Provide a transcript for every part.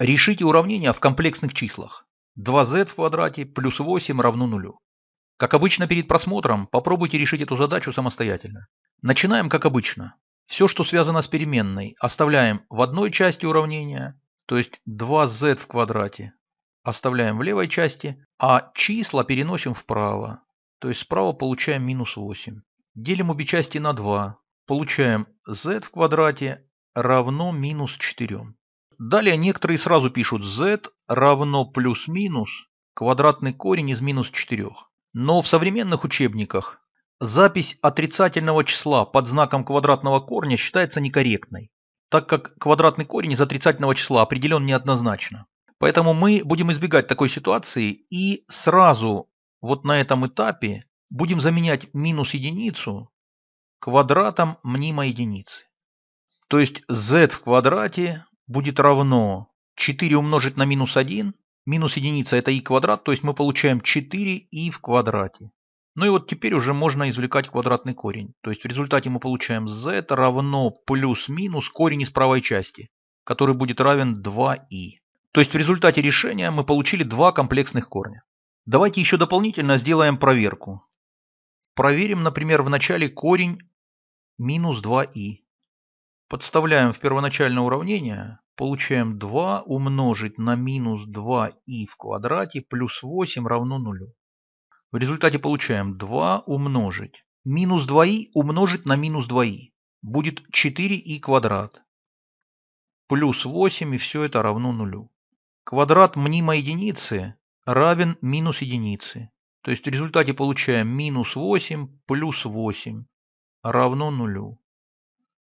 Решите уравнение в комплексных числах. 2z в квадрате плюс 8 равно нулю. Как обычно перед просмотром, попробуйте решить эту задачу самостоятельно. Начинаем как обычно. Все, что связано с переменной, оставляем в одной части уравнения, то есть 2z в квадрате, оставляем в левой части, а числа переносим вправо, то есть справа получаем минус 8. Делим обе части на 2, получаем z в квадрате равно минус 4. Далее некоторые сразу пишут z равно плюс-минус квадратный корень из минус 4. Но в современных учебниках запись отрицательного числа под знаком квадратного корня считается некорректной, так как квадратный корень из отрицательного числа определен неоднозначно. Поэтому мы будем избегать такой ситуации и сразу вот на этом этапе будем заменять минус единицу квадратом мнимой единицы. То есть z в квадрате будет равно 4 умножить на минус 1, минус единица это и квадрат, то есть мы получаем 4и в квадрате. Ну и вот теперь уже можно извлекать квадратный корень. То есть в результате мы получаем z равно плюс-минус корень из правой части, который будет равен 2i. То есть в результате решения мы получили два комплексных корня. Давайте еще дополнительно сделаем проверку. Проверим, например, в начале корень минус 2i. Подставляем в первоначальное уравнение, получаем 2 умножить на минус 2i в квадрате плюс 8 равно 0. В результате получаем 2 умножить. Минус 2i умножить на минус 2i. Будет 4i квадрат. Плюс 8 и все это равно 0. Квадрат мнимой единицы равен минус единице. То есть в результате получаем минус 8 плюс 8 равно 0.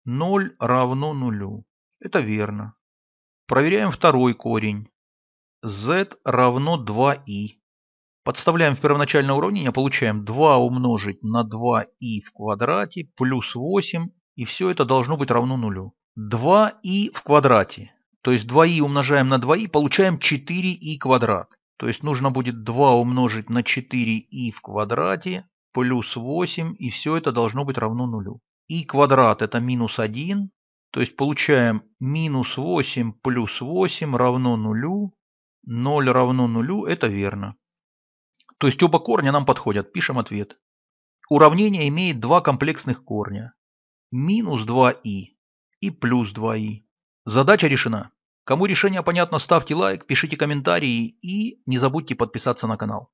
0 равно нулю. Это верно. Проверяем второй корень. z равно 2i. Подставляем в первоначальное уравнение, получаем 2 умножить на 2i в квадрате плюс 8, и все это должно быть равно нулю. 2i в квадрате, то есть 2i умножаем на 2i, получаем 4i квадрат. То есть нужно будет 2 умножить на 4i в квадрате плюс 8, и все это должно быть равно нулю и квадрат это минус 1. То есть получаем минус 8 плюс 8 равно 0. 0 равно 0 это верно. То есть оба корня нам подходят. Пишем ответ. Уравнение имеет два комплексных корня. Минус 2и и плюс 2и. Задача решена. Кому решение понятно, ставьте лайк, пишите комментарии и не забудьте подписаться на канал.